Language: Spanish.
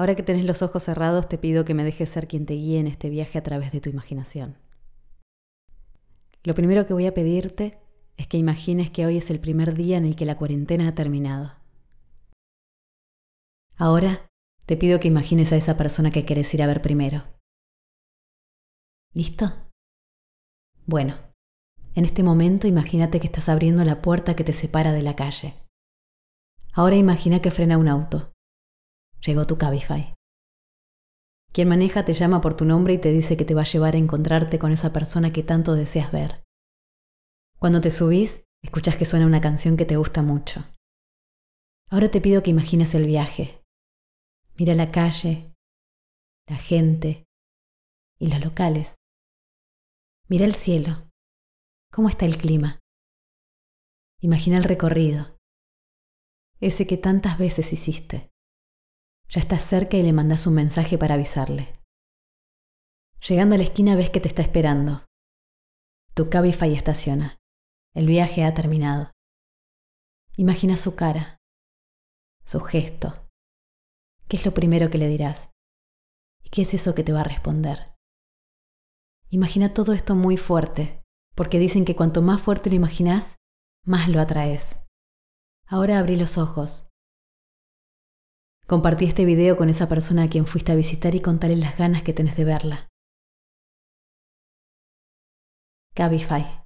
Ahora que tenés los ojos cerrados, te pido que me dejes ser quien te guíe en este viaje a través de tu imaginación. Lo primero que voy a pedirte es que imagines que hoy es el primer día en el que la cuarentena ha terminado. Ahora te pido que imagines a esa persona que querés ir a ver primero. ¿Listo? Bueno, en este momento imagínate que estás abriendo la puerta que te separa de la calle. Ahora imagina que frena un auto. Llegó tu Cabify. Quien maneja te llama por tu nombre y te dice que te va a llevar a encontrarte con esa persona que tanto deseas ver. Cuando te subís, escuchas que suena una canción que te gusta mucho. Ahora te pido que imagines el viaje. Mira la calle, la gente y los locales. Mira el cielo. ¿Cómo está el clima? Imagina el recorrido. Ese que tantas veces hiciste. Ya estás cerca y le mandas un mensaje para avisarle. Llegando a la esquina ves que te está esperando. Tu Cabify estaciona. El viaje ha terminado. Imagina su cara, su gesto. ¿Qué es lo primero que le dirás? ¿Y qué es eso que te va a responder? Imagina todo esto muy fuerte, porque dicen que cuanto más fuerte lo imaginas, más lo atraes. Ahora abrí los ojos. Compartí este video con esa persona a quien fuiste a visitar y contale las ganas que tenés de verla. Cabify.